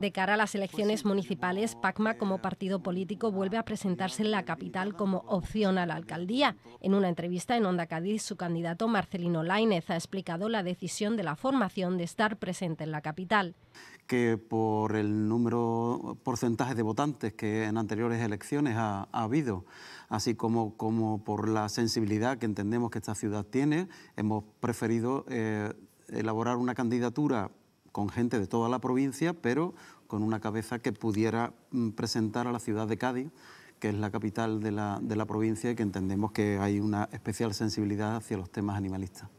De cara a las elecciones municipales, PACMA como partido político vuelve a presentarse en la capital como opción a la alcaldía. En una entrevista en Onda Cádiz, su candidato Marcelino Lainez ha explicado la decisión de la formación de estar presente en la capital. Que por el número, porcentaje de votantes que en anteriores elecciones ha, habido, así como, como por la sensibilidad que entendemos que esta ciudad tiene, hemos preferido eh, elaborar una candidatura con gente de toda la provincia, pero con una cabeza que pudiera mm, presentar a la ciudad de Cádiz, que es la capital de la, de la provincia y que entendemos que hay una especial sensibilidad hacia los temas animalistas.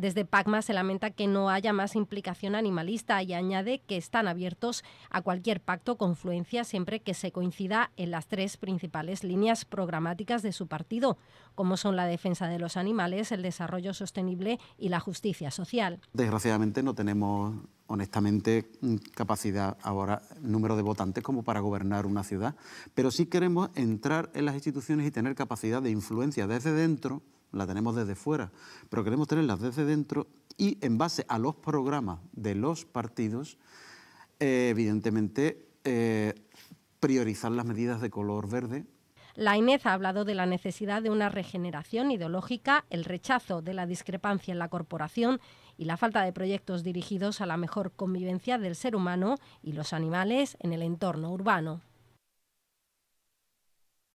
Desde PACMA se lamenta que no haya más implicación animalista y añade que están abiertos a cualquier pacto confluencia siempre que se coincida en las tres principales líneas programáticas de su partido, como son la defensa de los animales, el desarrollo sostenible y la justicia social. Desgraciadamente no tenemos honestamente capacidad ahora, número de votantes como para gobernar una ciudad, pero sí queremos entrar en las instituciones y tener capacidad de influencia desde dentro la tenemos desde fuera, pero queremos tenerlas desde dentro y en base a los programas de los partidos, eh, evidentemente, eh, priorizar las medidas de color verde. La INEZ ha hablado de la necesidad de una regeneración ideológica, el rechazo de la discrepancia en la corporación y la falta de proyectos dirigidos a la mejor convivencia del ser humano y los animales en el entorno urbano.